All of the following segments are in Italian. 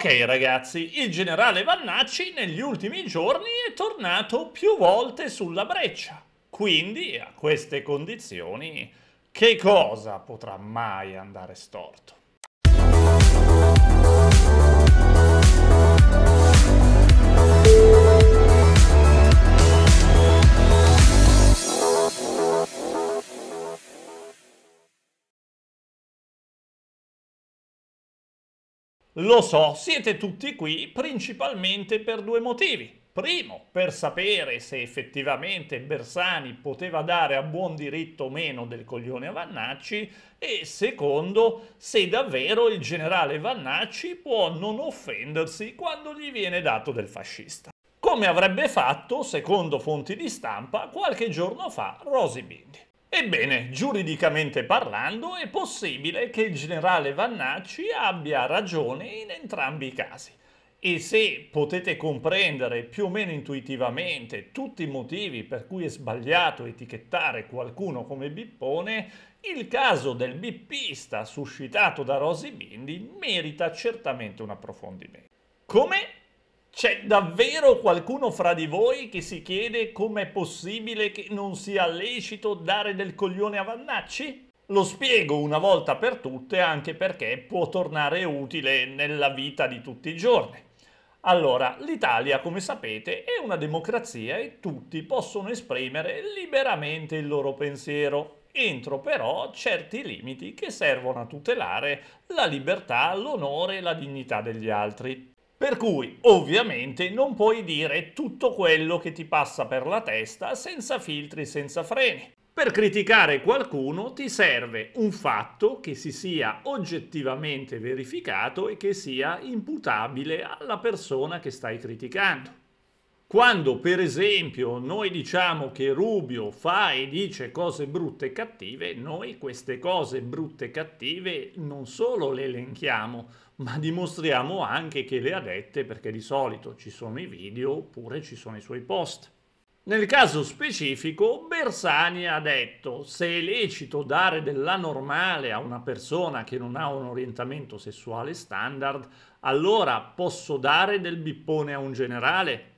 Ok ragazzi, il generale Vannacci negli ultimi giorni è tornato più volte sulla breccia, quindi a queste condizioni che cosa potrà mai andare storto? Lo so, siete tutti qui principalmente per due motivi. Primo, per sapere se effettivamente Bersani poteva dare a buon diritto o meno del coglione Vannacci e secondo, se davvero il generale Vannacci può non offendersi quando gli viene dato del fascista. Come avrebbe fatto, secondo fonti di stampa, qualche giorno fa Rosy Bindi. Ebbene, giuridicamente parlando, è possibile che il generale Vannacci abbia ragione in entrambi i casi. E se potete comprendere più o meno intuitivamente tutti i motivi per cui è sbagliato etichettare qualcuno come bippone, il caso del bippista suscitato da Rosy Bindi merita certamente un approfondimento. Come? C'è davvero qualcuno fra di voi che si chiede com'è possibile che non sia lecito dare del coglione a Vannacci? Lo spiego una volta per tutte anche perché può tornare utile nella vita di tutti i giorni. Allora, l'Italia, come sapete, è una democrazia e tutti possono esprimere liberamente il loro pensiero, entro però certi limiti che servono a tutelare la libertà, l'onore e la dignità degli altri. Per cui ovviamente non puoi dire tutto quello che ti passa per la testa senza filtri, senza freni. Per criticare qualcuno ti serve un fatto che si sia oggettivamente verificato e che sia imputabile alla persona che stai criticando. Quando per esempio noi diciamo che Rubio fa e dice cose brutte e cattive, noi queste cose brutte e cattive non solo le elenchiamo, ma dimostriamo anche che le ha dette perché di solito ci sono i video oppure ci sono i suoi post. Nel caso specifico, Bersani ha detto se è lecito dare dell'anormale a una persona che non ha un orientamento sessuale standard, allora posso dare del bippone a un generale?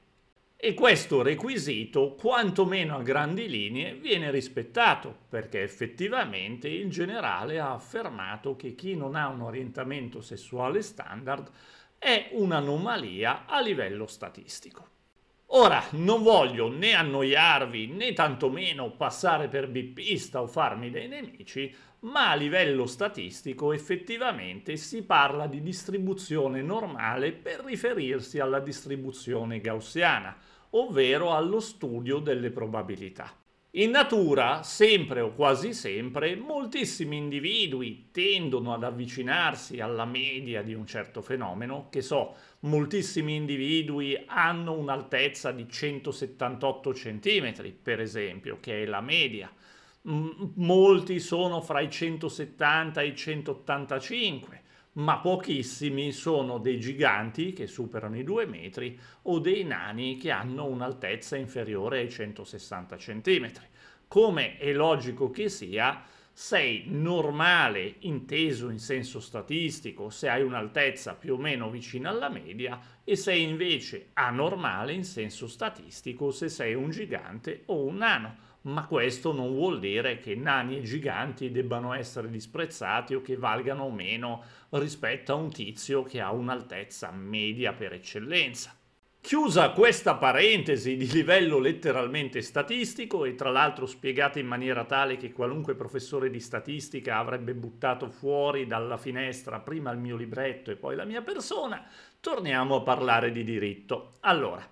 e questo requisito, quantomeno a grandi linee, viene rispettato perché effettivamente il generale ha affermato che chi non ha un orientamento sessuale standard è un'anomalia a livello statistico. Ora, non voglio né annoiarvi né tantomeno passare per bippista o farmi dei nemici, ma a livello statistico effettivamente si parla di distribuzione normale per riferirsi alla distribuzione gaussiana, ovvero allo studio delle probabilità. In natura, sempre o quasi sempre, moltissimi individui tendono ad avvicinarsi alla media di un certo fenomeno, che so, moltissimi individui hanno un'altezza di 178 cm, per esempio, che è la media, molti sono fra i 170 e i 185, ma pochissimi sono dei giganti che superano i 2 metri o dei nani che hanno un'altezza inferiore ai 160 centimetri. Come è logico che sia, sei normale inteso in senso statistico se hai un'altezza più o meno vicina alla media e sei invece anormale in senso statistico se sei un gigante o un nano ma questo non vuol dire che nani e giganti debbano essere disprezzati o che valgano meno rispetto a un tizio che ha un'altezza media per eccellenza. Chiusa questa parentesi di livello letteralmente statistico e tra l'altro spiegata in maniera tale che qualunque professore di statistica avrebbe buttato fuori dalla finestra prima il mio libretto e poi la mia persona, torniamo a parlare di diritto. Allora,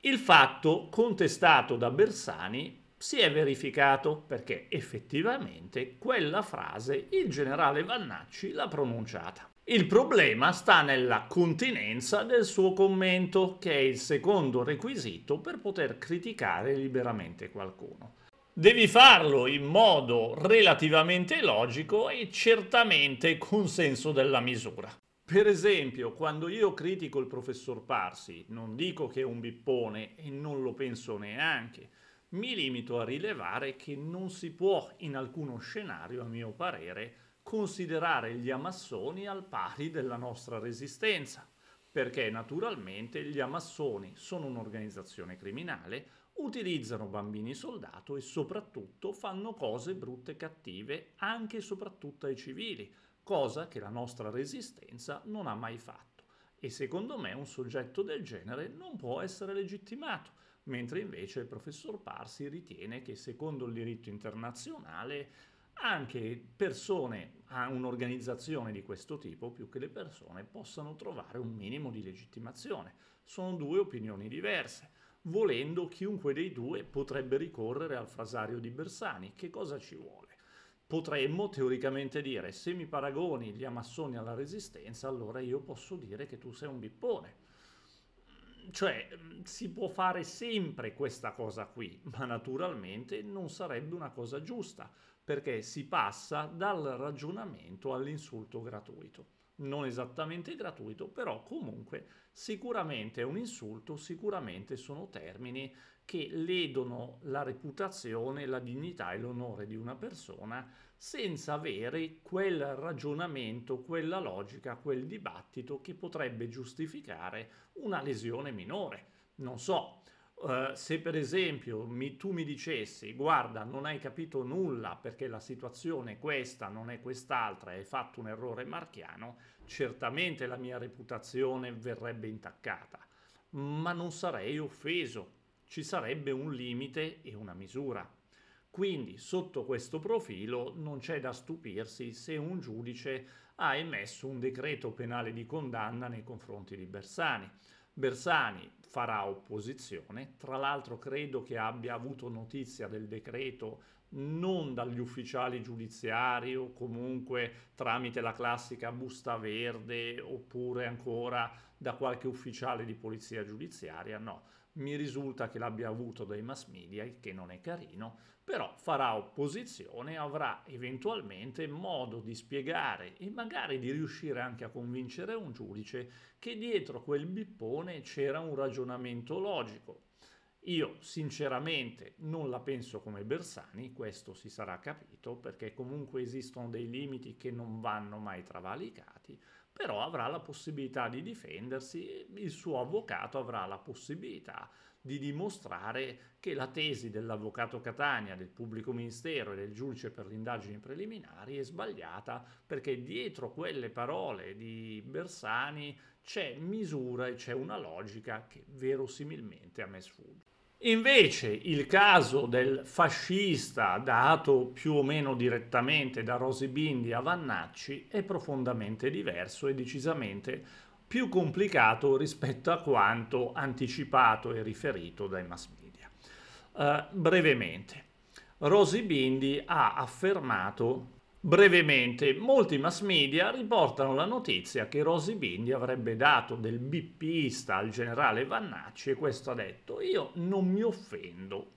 il fatto contestato da Bersani si è verificato perché effettivamente quella frase il generale Vannacci l'ha pronunciata. Il problema sta nella continenza del suo commento, che è il secondo requisito per poter criticare liberamente qualcuno. Devi farlo in modo relativamente logico e certamente con senso della misura. Per esempio, quando io critico il professor Parsi, non dico che è un bippone e non lo penso neanche, mi limito a rilevare che non si può in alcuno scenario, a mio parere, considerare gli amassoni al pari della nostra resistenza, perché naturalmente gli amassoni sono un'organizzazione criminale, utilizzano bambini soldato e soprattutto fanno cose brutte e cattive anche e soprattutto ai civili, cosa che la nostra resistenza non ha mai fatto. E secondo me un soggetto del genere non può essere legittimato mentre invece il professor Parsi ritiene che secondo il diritto internazionale anche persone a un'organizzazione di questo tipo, più che le persone, possano trovare un minimo di legittimazione. Sono due opinioni diverse. Volendo, chiunque dei due potrebbe ricorrere al frasario di Bersani. Che cosa ci vuole? Potremmo teoricamente dire, se mi paragoni gli amassoni alla resistenza, allora io posso dire che tu sei un bippone cioè si può fare sempre questa cosa qui, ma naturalmente non sarebbe una cosa giusta, perché si passa dal ragionamento all'insulto gratuito non esattamente gratuito, però comunque sicuramente è un insulto, sicuramente sono termini che ledono la reputazione, la dignità e l'onore di una persona senza avere quel ragionamento, quella logica, quel dibattito che potrebbe giustificare una lesione minore. Non so, Uh, se per esempio mi, tu mi dicessi guarda non hai capito nulla perché la situazione è questa, non è quest'altra, hai fatto un errore marchiano, certamente la mia reputazione verrebbe intaccata, ma non sarei offeso, ci sarebbe un limite e una misura. Quindi sotto questo profilo non c'è da stupirsi se un giudice ha emesso un decreto penale di condanna nei confronti di Bersani Bersani farà opposizione, tra l'altro credo che abbia avuto notizia del decreto non dagli ufficiali giudiziari o comunque tramite la classica busta verde oppure ancora da qualche ufficiale di polizia giudiziaria, no, mi risulta che l'abbia avuto dai mass media, il che non è carino, però farà opposizione, avrà eventualmente modo di spiegare e magari di riuscire anche a convincere un giudice che dietro quel bippone c'era un ragionamento logico. Io sinceramente non la penso come Bersani, questo si sarà capito, perché comunque esistono dei limiti che non vanno mai travalicati, però avrà la possibilità di difendersi, il suo avvocato avrà la possibilità di dimostrare che la tesi dell'avvocato Catania, del pubblico ministero e del giudice per le indagini preliminari è sbagliata perché dietro quelle parole di Bersani c'è misura e c'è una logica che verosimilmente a me sfugge. Invece il caso del fascista dato più o meno direttamente da Rosi Bindi a Vannacci è profondamente diverso e decisamente più complicato rispetto a quanto anticipato e riferito dai mass media. Uh, brevemente, Rosi Bindi ha affermato Brevemente, molti mass media riportano la notizia che Rosy Bindi avrebbe dato del bippista al generale Vannacci e questo ha detto io non mi offendo.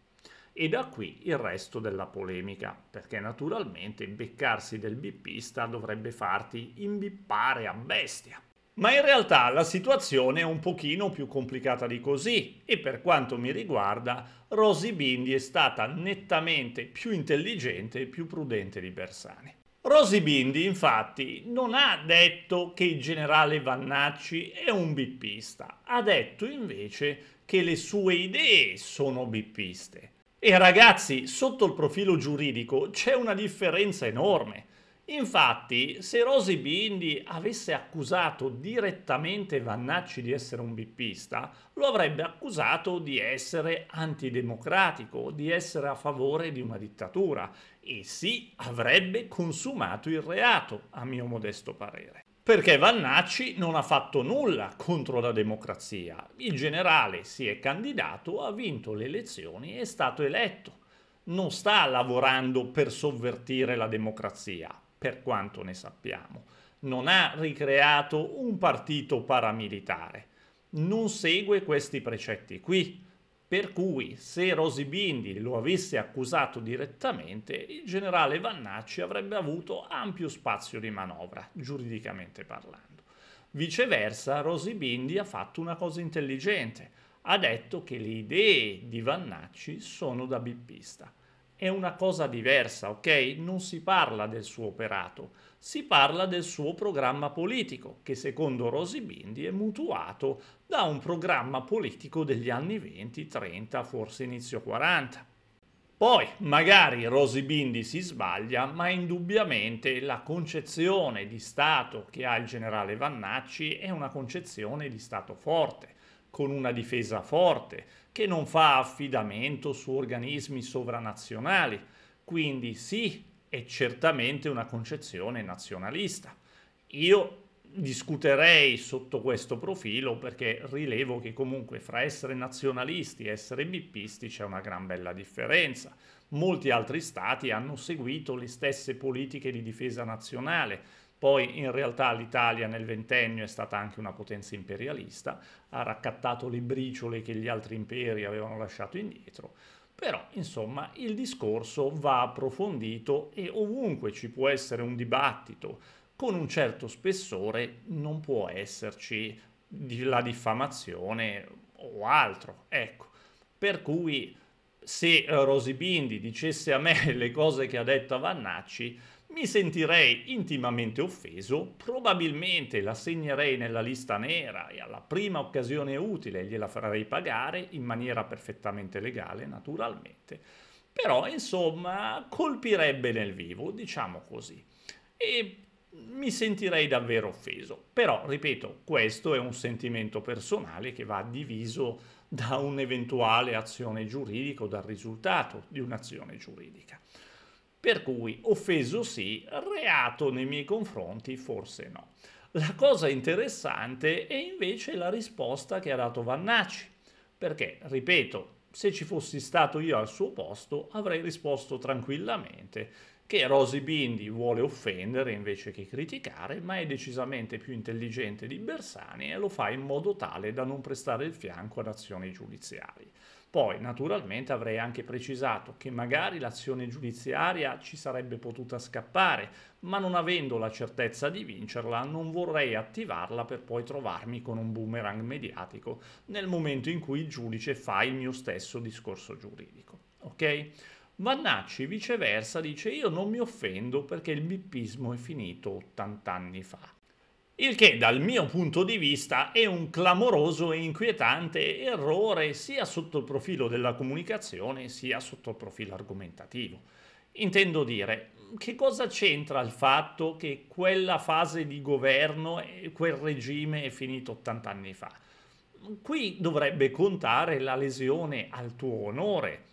E da qui il resto della polemica, perché naturalmente beccarsi del bippista dovrebbe farti imbippare a bestia. Ma in realtà la situazione è un pochino più complicata di così e per quanto mi riguarda Rosy Bindi è stata nettamente più intelligente e più prudente di Bersani. Rosy Bindi infatti non ha detto che il generale Vannacci è un bippista, ha detto invece che le sue idee sono bippiste. E ragazzi, sotto il profilo giuridico c'è una differenza enorme. Infatti, se Rosy Bindi avesse accusato direttamente Vannacci di essere un bippista, lo avrebbe accusato di essere antidemocratico, di essere a favore di una dittatura e sì, avrebbe consumato il reato, a mio modesto parere. Perché Vannacci non ha fatto nulla contro la democrazia. Il generale si è candidato, ha vinto le elezioni e è stato eletto. Non sta lavorando per sovvertire la democrazia, per quanto ne sappiamo. Non ha ricreato un partito paramilitare. Non segue questi precetti qui. Per cui, se Rosibindi lo avesse accusato direttamente, il generale Vannacci avrebbe avuto ampio spazio di manovra, giuridicamente parlando. Viceversa, Rosibindi ha fatto una cosa intelligente. Ha detto che le idee di Vannacci sono da bippista è una cosa diversa, ok? Non si parla del suo operato, si parla del suo programma politico, che secondo Rosi Bindi è mutuato da un programma politico degli anni 20, 30, forse inizio 40. Poi magari Rosi Bindi si sbaglia, ma indubbiamente la concezione di Stato che ha il generale Vannacci è una concezione di Stato forte con una difesa forte, che non fa affidamento su organismi sovranazionali. Quindi sì, è certamente una concezione nazionalista. Io discuterei sotto questo profilo perché rilevo che comunque fra essere nazionalisti e essere bippisti c'è una gran bella differenza. Molti altri stati hanno seguito le stesse politiche di difesa nazionale, poi in realtà l'Italia nel ventennio è stata anche una potenza imperialista, ha raccattato le briciole che gli altri imperi avevano lasciato indietro, però insomma il discorso va approfondito e ovunque ci può essere un dibattito con un certo spessore non può esserci la diffamazione o altro, ecco. Per cui se eh, Rosibindi dicesse a me le cose che ha detto a Vannacci, mi sentirei intimamente offeso, probabilmente la segnerei nella lista nera e alla prima occasione utile gliela farei pagare in maniera perfettamente legale, naturalmente. Però, insomma, colpirebbe nel vivo, diciamo così. E mi sentirei davvero offeso. Però, ripeto, questo è un sentimento personale che va diviso da un'eventuale azione giuridica o dal risultato di un'azione giuridica. Per cui offeso sì, reato nei miei confronti forse no. La cosa interessante è invece la risposta che ha dato Vannacci, perché, ripeto, se ci fossi stato io al suo posto avrei risposto tranquillamente che Rosy Bindi vuole offendere invece che criticare, ma è decisamente più intelligente di Bersani e lo fa in modo tale da non prestare il fianco ad azioni giudiziarie. Poi naturalmente avrei anche precisato che magari l'azione giudiziaria ci sarebbe potuta scappare, ma non avendo la certezza di vincerla non vorrei attivarla per poi trovarmi con un boomerang mediatico nel momento in cui il giudice fa il mio stesso discorso giuridico. Ok? Vannacci viceversa dice io non mi offendo perché il bippismo è finito 80 anni fa. Il che dal mio punto di vista è un clamoroso e inquietante errore sia sotto il profilo della comunicazione sia sotto il profilo argomentativo. Intendo dire, che cosa c'entra il fatto che quella fase di governo, e quel regime è finito 80 anni fa? Qui dovrebbe contare la lesione al tuo onore.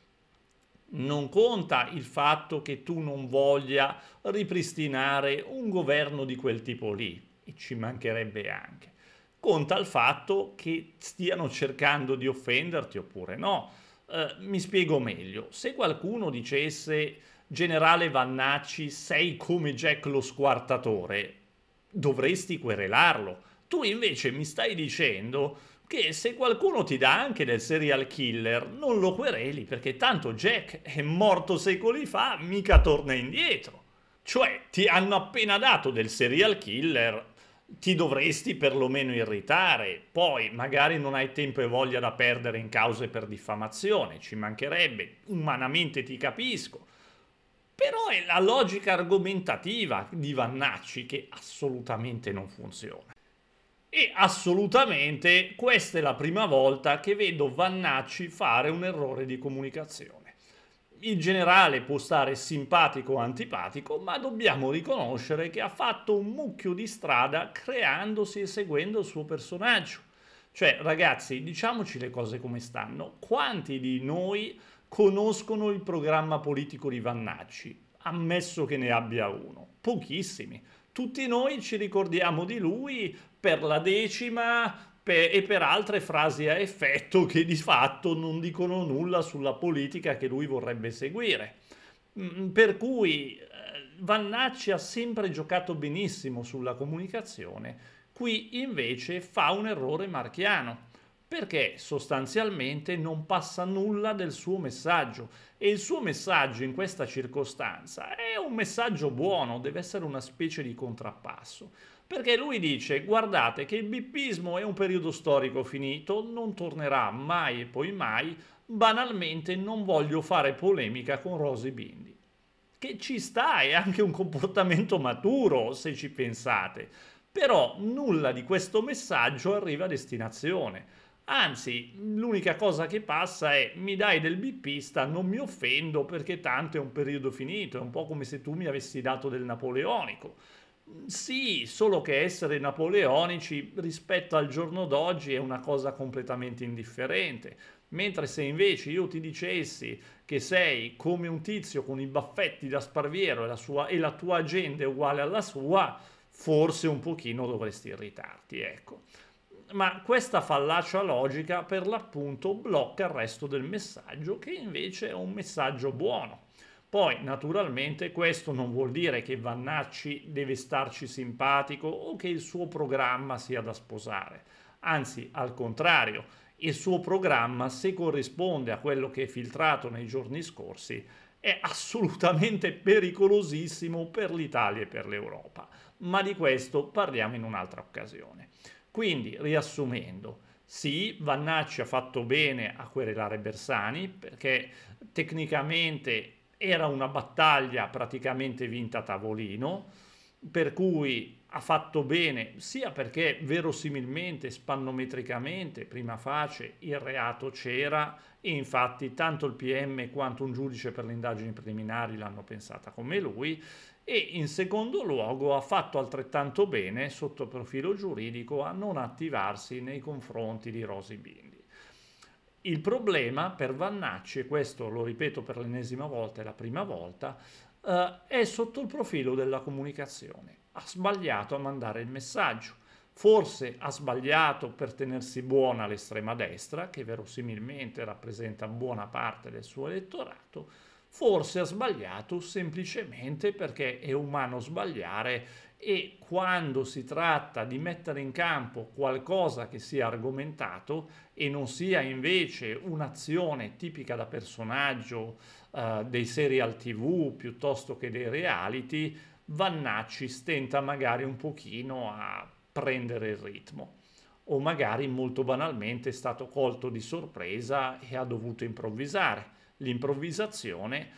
Non conta il fatto che tu non voglia ripristinare un governo di quel tipo lì, e ci mancherebbe anche. Conta il fatto che stiano cercando di offenderti oppure no. Eh, mi spiego meglio. Se qualcuno dicesse generale Vannacci sei come Jack lo squartatore, dovresti querelarlo. Tu invece mi stai dicendo che se qualcuno ti dà anche del serial killer, non lo quereli perché tanto Jack è morto secoli fa, mica torna indietro. Cioè, ti hanno appena dato del serial killer, ti dovresti perlomeno irritare, poi magari non hai tempo e voglia da perdere in cause per diffamazione, ci mancherebbe, umanamente ti capisco, però è la logica argomentativa di Vannacci che assolutamente non funziona. E assolutamente questa è la prima volta che vedo Vannacci fare un errore di comunicazione in generale può stare simpatico o antipatico, ma dobbiamo riconoscere che ha fatto un mucchio di strada creandosi e seguendo il suo personaggio. Cioè, ragazzi, diciamoci le cose come stanno. Quanti di noi conoscono il programma politico di Vannacci? Ammesso che ne abbia uno. Pochissimi. Tutti noi ci ricordiamo di lui per la decima, per, e per altre frasi a effetto che di fatto non dicono nulla sulla politica che lui vorrebbe seguire. Mm, per cui eh, Vannacci ha sempre giocato benissimo sulla comunicazione, qui invece fa un errore marchiano perché sostanzialmente non passa nulla del suo messaggio e il suo messaggio in questa circostanza è un messaggio buono, deve essere una specie di contrappasso perché lui dice guardate che il bippismo è un periodo storico finito, non tornerà mai e poi mai, banalmente non voglio fare polemica con Rosy Bindi. Che ci sta, è anche un comportamento maturo se ci pensate, però nulla di questo messaggio arriva a destinazione. Anzi, l'unica cosa che passa è mi dai del bippista, non mi offendo perché tanto è un periodo finito, è un po' come se tu mi avessi dato del napoleonico. Sì, solo che essere napoleonici rispetto al giorno d'oggi è una cosa completamente indifferente. Mentre se invece io ti dicessi che sei come un tizio con i baffetti da sparviero e la, sua, e la tua agenda è uguale alla sua, forse un pochino dovresti irritarti, ecco. Ma questa fallacia logica per l'appunto blocca il resto del messaggio, che invece è un messaggio buono. Poi naturalmente questo non vuol dire che Vannacci deve starci simpatico o che il suo programma sia da sposare, anzi al contrario, il suo programma se corrisponde a quello che è filtrato nei giorni scorsi è assolutamente pericolosissimo per l'Italia e per l'Europa, ma di questo parliamo in un'altra occasione. Quindi, riassumendo, sì, Vannacci ha fatto bene a querelare Bersani perché tecnicamente era una battaglia praticamente vinta a tavolino, per cui ha fatto bene sia perché verosimilmente, spannometricamente, prima facie, il reato c'era e infatti tanto il PM quanto un giudice per le indagini preliminari l'hanno pensata come lui e in secondo luogo ha fatto altrettanto bene sotto profilo giuridico a non attivarsi nei confronti di Rosy Bin. Il problema per Vannacci, e questo lo ripeto per l'ennesima volta, è la prima volta, eh, è sotto il profilo della comunicazione. Ha sbagliato a mandare il messaggio. Forse ha sbagliato per tenersi buona l'estrema destra, che verosimilmente rappresenta buona parte del suo elettorato, forse ha sbagliato semplicemente perché è umano sbagliare e quando si tratta di mettere in campo qualcosa che sia argomentato e non sia invece un'azione tipica da personaggio eh, dei serial tv piuttosto che dei reality, Vannacci stenta magari un pochino a prendere il ritmo o magari molto banalmente è stato colto di sorpresa e ha dovuto improvvisare. L'improvvisazione è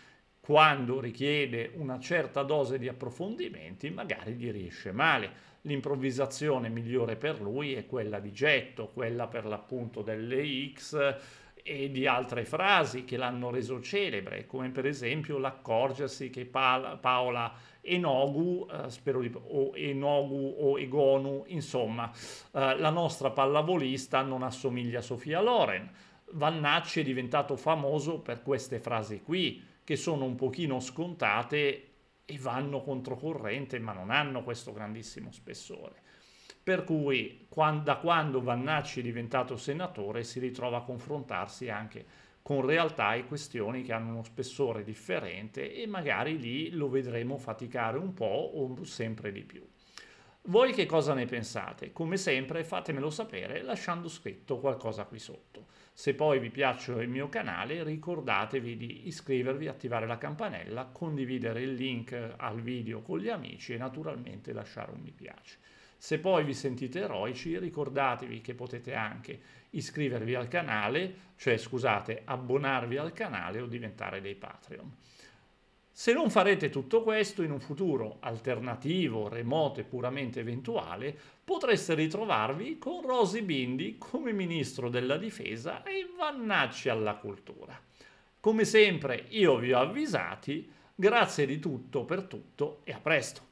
quando richiede una certa dose di approfondimenti, magari gli riesce male. L'improvvisazione migliore per lui è quella di getto, quella per l'appunto delle X e di altre frasi che l'hanno reso celebre, come per esempio l'accorgersi che Paola Enogu, eh, spero di, o Enogu o Egonu, insomma, eh, la nostra pallavolista non assomiglia a Sofia Loren. Vannacci è diventato famoso per queste frasi qui che sono un pochino scontate e vanno controcorrente, ma non hanno questo grandissimo spessore. Per cui quando, da quando Vannacci è diventato senatore si ritrova a confrontarsi anche con realtà e questioni che hanno uno spessore differente e magari lì lo vedremo faticare un po' o sempre di più. Voi che cosa ne pensate? Come sempre fatemelo sapere lasciando scritto qualcosa qui sotto. Se poi vi piace il mio canale ricordatevi di iscrivervi, attivare la campanella, condividere il link al video con gli amici e naturalmente lasciare un mi piace. Se poi vi sentite eroici ricordatevi che potete anche iscrivervi al canale, cioè scusate, abbonarvi al canale o diventare dei Patreon. Se non farete tutto questo in un futuro alternativo, remoto e puramente eventuale, potreste ritrovarvi con Rosy Bindi come ministro della difesa e Vannacci alla cultura. Come sempre io vi ho avvisati, grazie di tutto per tutto e a presto.